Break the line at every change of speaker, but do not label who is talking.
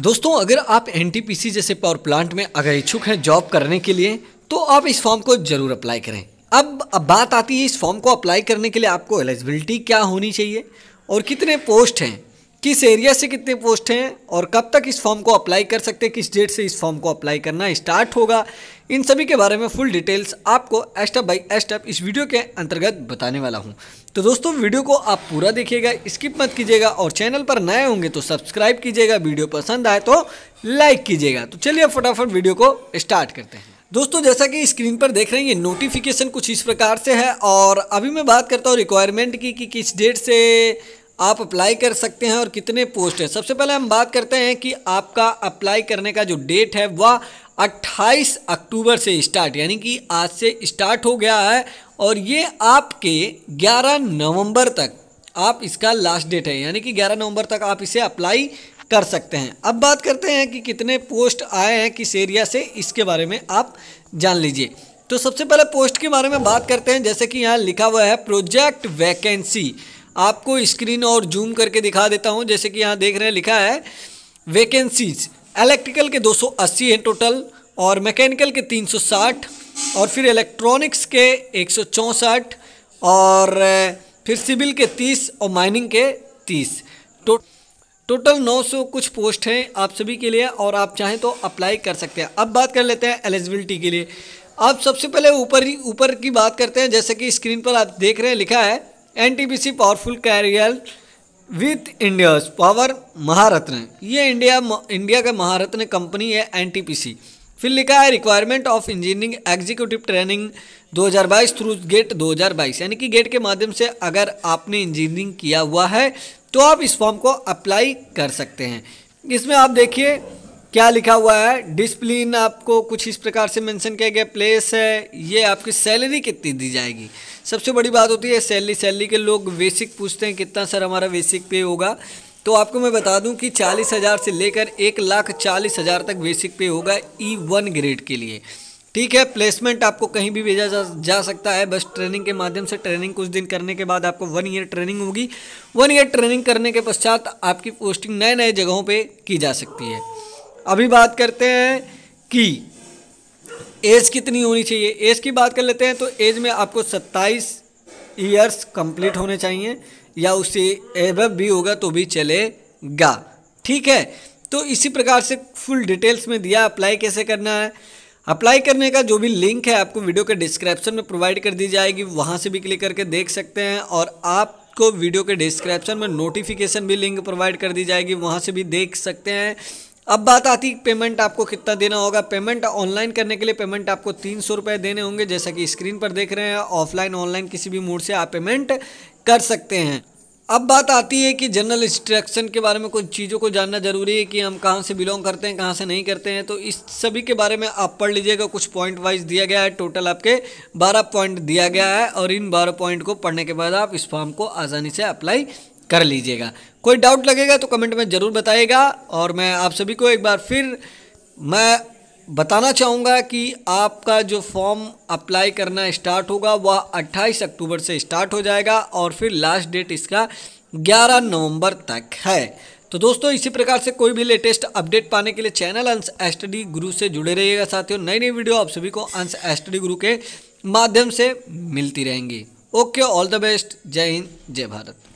दोस्तों अगर आप एनटीपीसी जैसे पावर प्लांट में अगर इच्छुक हैं जॉब करने के लिए तो आप इस फॉर्म को जरूर अप्लाई करें अब अब बात आती है इस फॉर्म को अप्लाई करने के लिए आपको एलिजिबिलिटी क्या होनी चाहिए और कितने पोस्ट हैं किस एरिया से कितने पोस्ट हैं और कब तक इस फॉर्म को अप्लाई कर सकते हैं किस डेट से इस फॉर्म को अप्लाई करना स्टार्ट होगा इन सभी के बारे में फुल डिटेल्स आपको स्टेप बाई स्टेप इस वीडियो के अंतर्गत बताने वाला हूं तो दोस्तों वीडियो को आप पूरा देखिएगा स्किप मत कीजिएगा और चैनल पर नए होंगे तो सब्सक्राइब कीजिएगा वीडियो पसंद आए तो लाइक कीजिएगा तो चलिए फटाफट वीडियो को स्टार्ट करते हैं दोस्तों जैसा कि स्क्रीन पर देख रहे हैं ये नोटिफिकेशन कुछ इस प्रकार से है और अभी मैं बात करता हूँ रिक्वायरमेंट की कि किस डेट से आप अप्लाई कर सकते हैं और कितने पोस्ट हैं सबसे पहले हम बात करते हैं कि आपका अप्लाई करने का जो डेट है वह 28 अक्टूबर से स्टार्ट यानी कि आज से स्टार्ट हो गया है और ये आपके 11 नवंबर तक आप इसका लास्ट डेट है यानी कि 11 नवंबर तक आप इसे अप्लाई कर सकते हैं अब बात करते हैं कि कितने पोस्ट आए हैं किस एरिया से इसके बारे में आप जान लीजिए तो सबसे पहले पोस्ट के बारे में बात करते हैं जैसे कि यहाँ लिखा हुआ है प्रोजेक्ट वैकेंसी आपको स्क्रीन और जूम करके दिखा देता हूँ जैसे कि यहाँ देख रहे हैं लिखा है वैकेंसीज इलेक्ट्रिकल के 280 हैं टोटल और मैकेनिकल के 360 और फिर इलेक्ट्रॉनिक्स के एक और फिर सिविल के 30 और माइनिंग के 30 टो टोटल 900 कुछ पोस्ट हैं आप सभी के लिए और आप चाहें तो अप्लाई कर सकते हैं अब बात कर लेते हैं एलिजिबिलिटी के लिए अब सबसे पहले ऊपर ही ऊपर की बात करते हैं जैसे कि स्क्रीन पर आप देख रहे हैं लिखा है सी powerful career with India's power Maharatna ये इंडिया इंडिया का महारत्न कंपनी है सी फिर लिखा है requirement of engineering executive training 2022 through GATE 2022 यानी कि गेट के माध्यम से अगर आपने इंजीनियरिंग किया हुआ है तो आप इस फॉर्म को अप्लाई कर सकते हैं इसमें आप देखिए क्या लिखा हुआ है डिसप्लिन आपको कुछ इस प्रकार से मेंशन किया गया प्लेस है ये आपकी सैलरी कितनी दी जाएगी सबसे बड़ी बात होती है सैलरी सैलरी के लोग बेसिक पूछते हैं कितना सर हमारा बेसिक पे होगा तो आपको मैं बता दूं कि चालीस हज़ार से लेकर एक लाख चालीस हज़ार तक बेसिक पे होगा ई वन ग्रेड के लिए ठीक है प्लेसमेंट आपको कहीं भी भेजा जा, जा सकता है बस ट्रेनिंग के माध्यम से ट्रेनिंग कुछ दिन करने के बाद आपको वन ईयर ट्रेनिंग होगी वन ईयर ट्रेनिंग करने के पश्चात आपकी पोस्टिंग नए नए जगहों पर की जा सकती है अभी बात करते हैं कि एज कितनी होनी चाहिए एज की बात कर लेते हैं तो एज में आपको 27 ईयर्स कंप्लीट होने चाहिए या उससे एब भी होगा तो भी चलेगा ठीक है तो इसी प्रकार से फुल डिटेल्स में दिया अप्लाई कैसे करना है अप्लाई करने का जो भी लिंक है आपको वीडियो के डिस्क्रिप्शन में प्रोवाइड कर दी जाएगी वहाँ से भी क्लिक करके देख सकते हैं और आप आपको वीडियो के डिस्क्रिप्शन में नोटिफिकेशन भी लिंक प्रोवाइड कर दी जाएगी वहाँ से भी देख सकते हैं अब बात आती है पेमेंट आपको कितना देना होगा पेमेंट ऑनलाइन करने के लिए पेमेंट आपको तीन सौ रुपये देने होंगे जैसा कि स्क्रीन पर देख रहे हैं ऑफलाइन ऑनलाइन किसी भी मोड से आप पेमेंट कर सकते हैं अब बात आती है कि जनरल इंस्ट्रक्शन के बारे में कुछ चीज़ों को जानना ज़रूरी है कि हम कहाँ से बिलोंग करते हैं कहाँ से नहीं करते हैं तो इस सभी के बारे में आप पढ़ लीजिएगा कुछ पॉइंट वाइज दिया गया है टोटल आपके 12 पॉइंट दिया गया है और इन 12 पॉइंट को पढ़ने के बाद आप इस फॉर्म को आसानी से अप्लाई कर लीजिएगा कोई डाउट लगेगा तो कमेंट में ज़रूर बताएगा और मैं आप सभी को एक बार फिर मैं बताना चाहूँगा कि आपका जो फॉर्म अप्लाई करना स्टार्ट होगा वह 28 अक्टूबर से स्टार्ट हो जाएगा और फिर लास्ट डेट इसका 11 नवंबर तक है तो दोस्तों इसी प्रकार से कोई भी लेटेस्ट अपडेट पाने के लिए चैनल अंश एस्टडी गुरु से जुड़े रहिएगा साथियों नई नई वीडियो आप सभी को अंश एस्टडी गुरु के माध्यम से मिलती रहेंगी ओके ऑल द बेस्ट जय हिंद जय भारत